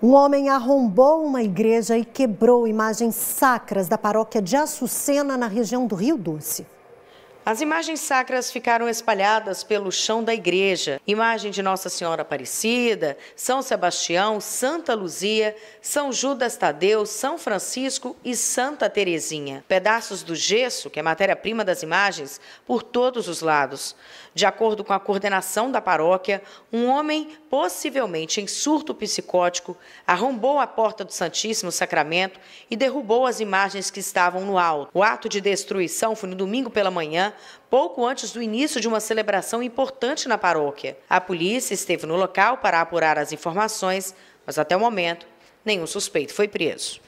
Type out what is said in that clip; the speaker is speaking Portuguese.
Um homem arrombou uma igreja e quebrou imagens sacras da paróquia de Açucena, na região do Rio Doce. As imagens sacras ficaram espalhadas pelo chão da igreja. Imagem de Nossa Senhora Aparecida, São Sebastião, Santa Luzia, São Judas Tadeu, São Francisco e Santa Terezinha. Pedaços do gesso, que é matéria-prima das imagens, por todos os lados. De acordo com a coordenação da paróquia, um homem, possivelmente em surto psicótico, arrombou a porta do Santíssimo Sacramento e derrubou as imagens que estavam no alto. O ato de destruição foi no domingo pela manhã pouco antes do início de uma celebração importante na paróquia. A polícia esteve no local para apurar as informações, mas até o momento nenhum suspeito foi preso.